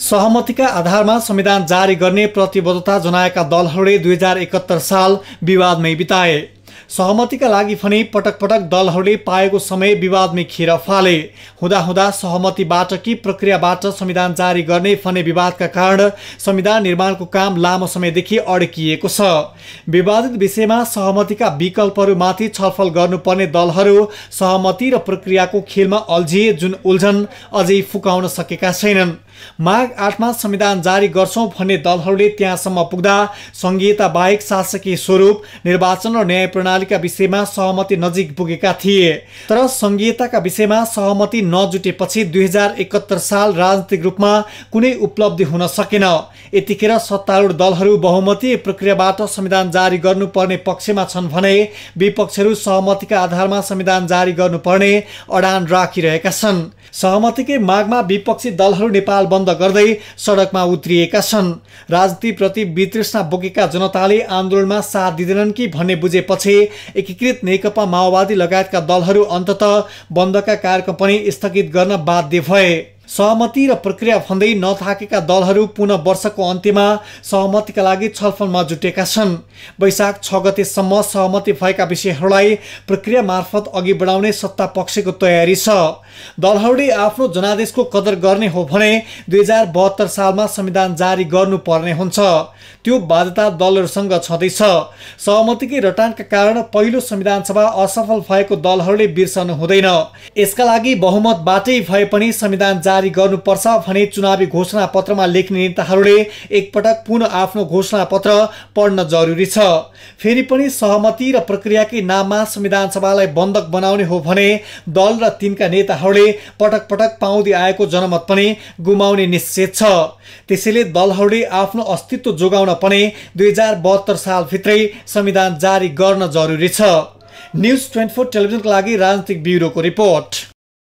सहमतिका आधारमा संविधान जारी गर्ने प्रतिबद्धता जनाएका दलहरूले दुई हजार एकहत्तर साल विवादमै बिताए सहमतिका लागि भने पटक पटक दलहरूले पाएको समय विवादमै खेर फाले हुँदाहुँदा सहमतिबाट कि प्रक्रियाबाट संविधान जारी गर्ने फने विवादका कारण संविधान निर्माणको काम लामो समयदेखि अड्किएको छ विवादित विषयमा सहमतिका विकल्पहरूमाथि छलफल गर्नुपर्ने दलहरू सहमति र प्रक्रियाको खेलमा अल्झिए जुन उल्झन अझै फुकाउन सकेका छैनन् माघ आठमा संविधान जारी गर्छौँ भन्ने दलहरूले त्यहाँसम्म पुग्दा संघीयता बाहेक शासकीय स्वरूप निर्वाचन र न्याय प्रणाली कार्यप्रणालीका विषयमा सहमति नजिक पुगेका थिए तर संघीयताका विषयमा सहमति नजुटेपछि दुई साल राजनीतिक रूपमा कुनै उपलब्धि हुन सकेन यतिखेर सत्तारूढ दलहरू बहुमती प्रक्रियाबाट संविधान जारी गर्नुपर्ने पक्षमा छन् भने विपक्षहरू सहमतिका आधारमा संविधान जारी गर्नुपर्ने अडान राखिरहेका छन् सहमतिकै मागमा विपक्षी दलहरू नेपाल बन्द गर्दै सडकमा उत्रिएका छन् राजनीतिप्रति वितृष्णा बोकेका जनताले आन्दोलनमा साथ दिँदैनन् कि भन्ने बुझेपछि एकीकृत नेकपा माओवादी लगायतका दलहरू अन्तत बन्दका कार्यक्रम पनि स्थगित गर्न बाध्य भए सहमति र प्रक्रिया भन्दै नथाकेका दलहरू पुनः वर्षको अन्त्यमा सहमतिका लागि छलफलमा जुटेका छन् वैशाख छ गतेसम्म सहमति भएका विषयहरूलाई प्रक्रिया मार्फत अघि बढाउने सत्ता पक्षको तयारी छ दलहरूले आफ्नो जनादेशको कदर गर्ने हो भने दुई हजार बहत्तर सालमा संविधान जारी गर्नुपर्ने हुन्छ त्यो बाध्यता दलहरूसँग छँदैछ सहमतिकै रटानका कारण पहिलो संविधान सभा असफल भएको दलहरूले बिर्सनु हुँदैन यसका लागि बहुमतबाटै भए पनि संविधान जारी जारी गर्नुपर्छ भने चुनावी घोषणा पत्रमा लेख्ने नेताहरूले एकपटक पुनः आफ्नो घोषणा पत्र पढ्न जरुरी छ फेरि पनि सहमति र प्रक्रियाकै नाममा संविधान सभालाई बन्धक बनाउने हो भने दल र तिनका नेताहरूले पटक पटक पाउँदै आएको जनमत पनि गुमाउने निश्चित छ त्यसैले दलहरूले आफ्नो अस्तित्व जोगाउन पनि दुई हजार बहत्तर सालभित्रै संविधान जारी गर्न जरुरी छ न्युज ट्वेन्टी फोर टेलिभिजनको लागि राजनीतिक ब्युरोको रिपोर्ट